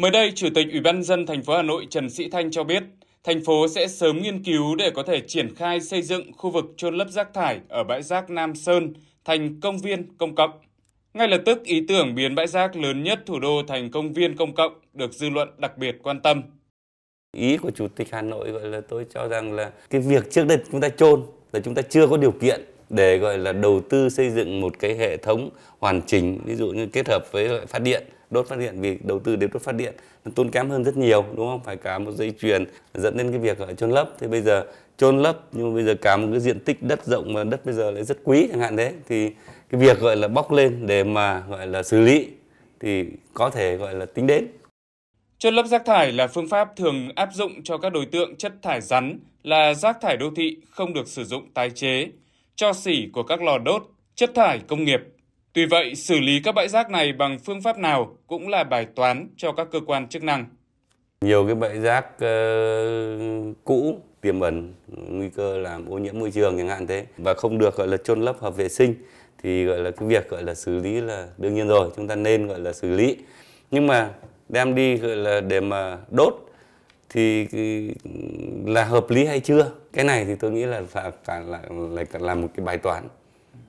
Mới đây, Chủ tịch Ủy ban dân thành phố Hà Nội Trần Sĩ Thanh cho biết, thành phố sẽ sớm nghiên cứu để có thể triển khai xây dựng khu vực chôn lấp rác thải ở bãi rác Nam Sơn thành công viên công cộng. Ngay lập tức, ý tưởng biến bãi rác lớn nhất thủ đô thành công viên công cộng được dư luận đặc biệt quan tâm. Ý của Chủ tịch Hà Nội gọi là tôi cho rằng là cái việc trước đây chúng ta chôn là chúng ta chưa có điều kiện để gọi là đầu tư xây dựng một cái hệ thống hoàn chỉnh ví dụ như kết hợp với lại phát điện đốt phát điện vì đầu tư đến đốt phát điện nó tốn kém hơn rất nhiều đúng không phải cả một dây chuyền dẫn đến cái việc ở chôn lấp thì bây giờ chôn lấp nhưng mà bây giờ cả một cái diện tích đất rộng mà đất bây giờ lại rất quý chẳng hạn thế thì cái việc gọi là bóc lên để mà gọi là xử lý thì có thể gọi là tính đến Chôn lấp rác thải là phương pháp thường áp dụng cho các đối tượng chất thải rắn là rác thải đô thị không được sử dụng tái chế, cho xỉ của các lò đốt, chất thải công nghiệp. Tuy vậy, xử lý các bãi rác này bằng phương pháp nào cũng là bài toán cho các cơ quan chức năng. Nhiều cái bãi rác uh, cũ tiềm ẩn nguy cơ làm ô nhiễm môi trường chẳng hạn thế và không được gọi là chôn lấp hợp vệ sinh thì gọi là cái việc gọi là xử lý là đương nhiên rồi chúng ta nên gọi là xử lý nhưng mà đem đi gọi là để mà đốt thì ừ, là hợp lý hay chưa cái này thì tôi nghĩ là phải, là là, là là một cái bài toán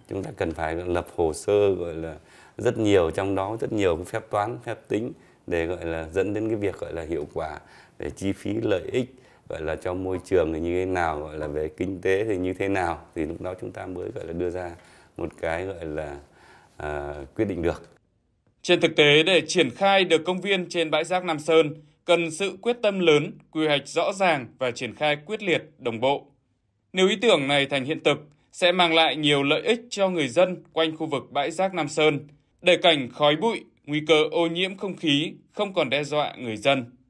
chúng ta cần phải lập hồ sơ gọi là rất nhiều trong đó rất nhiều cái phép toán phép tính để gọi là dẫn đến cái việc gọi là hiệu quả về chi phí lợi ích gọi là cho môi trường thì như thế nào gọi là về kinh tế thì như thế nào thì lúc đó chúng ta mới gọi là đưa ra một cái gọi là à, quyết định được trên thực tế để triển khai được công viên trên bãi rác Nam Sơn cần sự quyết tâm lớn, quy hoạch rõ ràng và triển khai quyết liệt, đồng bộ. Nếu ý tưởng này thành hiện thực, sẽ mang lại nhiều lợi ích cho người dân quanh khu vực bãi rác Nam Sơn, để cảnh khói bụi, nguy cơ ô nhiễm không khí không còn đe dọa người dân.